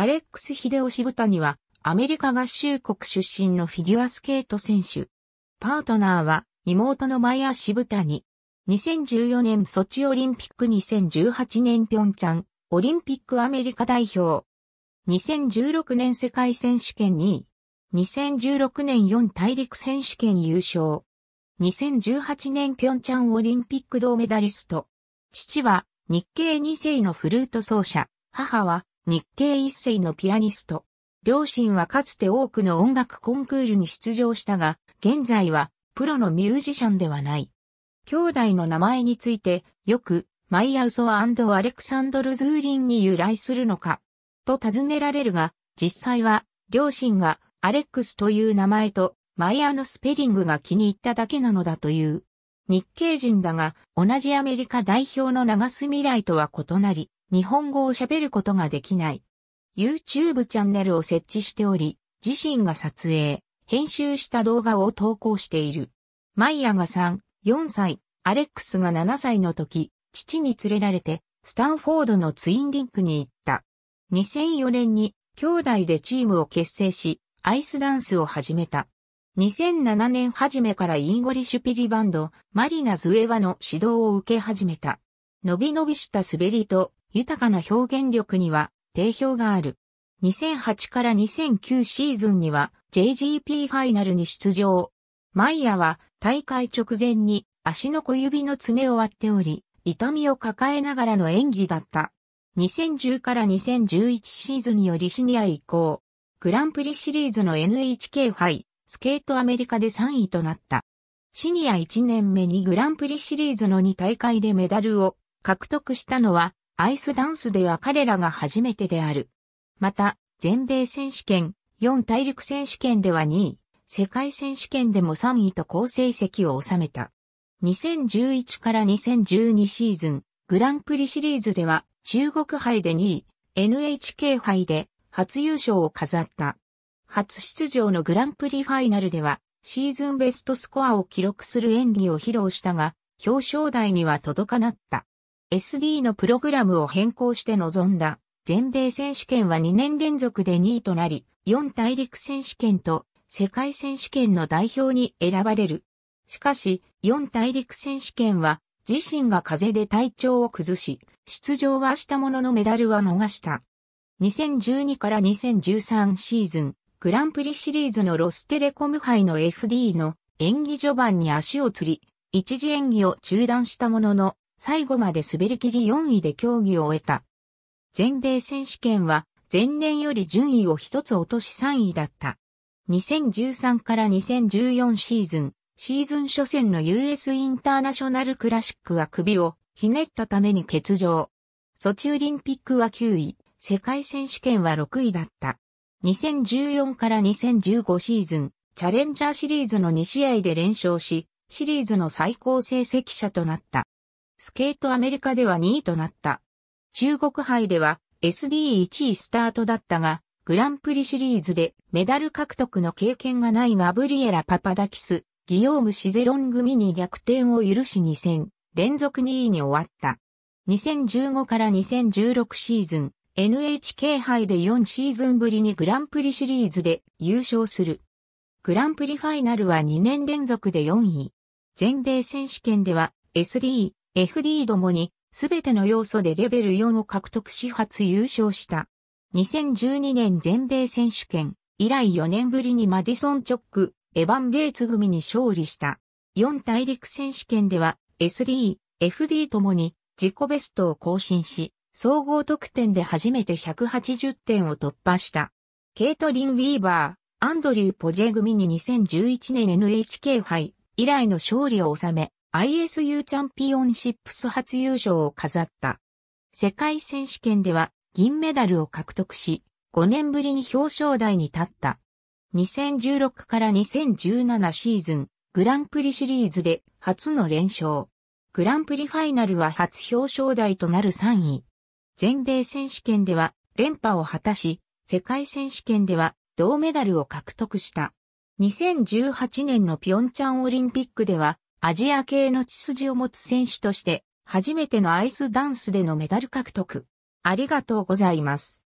アレックス・秀吉ブタニは、アメリカ合衆国出身のフィギュアスケート選手。パートナーは、妹のマイア・シブタニ。2014年ソチオリンピック2018年ピョンチャン、オリンピックアメリカ代表。2016年世界選手権2位。2016年4大陸選手権優勝。2018年ピョンチャンオリンピック銅メダリスト。父は日系2世のフルート奏者、母は日系一世のピアニスト。両親はかつて多くの音楽コンクールに出場したが、現在はプロのミュージシャンではない。兄弟の名前について、よく、マイアウソアアレクサンドル・ズーリンに由来するのか、と尋ねられるが、実際は、両親がアレックスという名前と、マイアのスペリングが気に入っただけなのだという。日系人だが、同じアメリカ代表の長未来とは異なり、日本語を喋ることができない。YouTube チャンネルを設置しており、自身が撮影、編集した動画を投稿している。マイヤが3、4歳、アレックスが7歳の時、父に連れられて、スタンフォードのツインリンクに行った。2004年に兄弟でチームを結成し、アイスダンスを始めた。2007年初めからインゴリシュピリバンド、マリナズウェワの指導を受け始めた。伸び伸びした滑りと豊かな表現力には定評がある。2008から2009シーズンには JGP ファイナルに出場。マイヤは大会直前に足の小指の爪を割っており、痛みを抱えながらの演技だった。2010から2011シーズンよりシニア以降、グランプリシリーズの NHK 杯、スケートアメリカで3位となった。シニア1年目にグランプリシリーズの2大会でメダルを獲得したのはアイスダンスでは彼らが初めてである。また、全米選手権、4大陸選手権では2位、世界選手権でも3位と好成績を収めた。2011から2012シーズン、グランプリシリーズでは中国杯で2位、NHK 杯で初優勝を飾った。初出場のグランプリファイナルではシーズンベストスコアを記録する演技を披露したが、表彰台には届かなった。SD のプログラムを変更して臨んだ全米選手権は2年連続で2位となり、4大陸選手権と世界選手権の代表に選ばれる。しかし、4大陸選手権は自身が風邪で体調を崩し、出場はしたもののメダルは逃した。2012から2013シーズン、グランプリシリーズのロステレコム杯の FD の演技序盤に足をつり、一時演技を中断したものの、最後まで滑り切り4位で競技を終えた。全米選手権は前年より順位を一つ落とし3位だった。2013から2014シーズン、シーズン初戦の US インターナショナルクラシックは首をひねったために欠場。ソチオリンピックは9位、世界選手権は6位だった。2014から2015シーズン、チャレンジャーシリーズの2試合で連勝し、シリーズの最高成績者となった。スケートアメリカでは2位となった。中国杯では SD1 位スタートだったが、グランプリシリーズでメダル獲得の経験がないガブリエラ・パパダキス、ギヨーム・シゼロン組に逆転を許し2戦、連続2位に終わった。2015から2016シーズン、NHK 杯で4シーズンぶりにグランプリシリーズで優勝する。グランプリファイナルは2年連続で4位。全米選手権では SD、FD どもに、すべての要素でレベル4を獲得し初優勝した。2012年全米選手権、以来4年ぶりにマディソン・チョック、エヴァン・ベイツ組に勝利した。4大陸選手権では、SD、FD ともに自己ベストを更新し、総合得点で初めて180点を突破した。ケイトリン・ウィーバー、アンドリュー・ポジェ組に2011年 NHK 杯以来の勝利を収め、ISU チャンピオンシップス初優勝を飾った。世界選手権では銀メダルを獲得し、5年ぶりに表彰台に立った。2016から2017シーズン、グランプリシリーズで初の連勝。グランプリファイナルは初表彰台となる3位。全米選手権では連覇を果たし、世界選手権では銅メダルを獲得した。2018年のピョンチャンオリンピックではアジア系の血筋を持つ選手として、初めてのアイスダンスでのメダル獲得。ありがとうございます。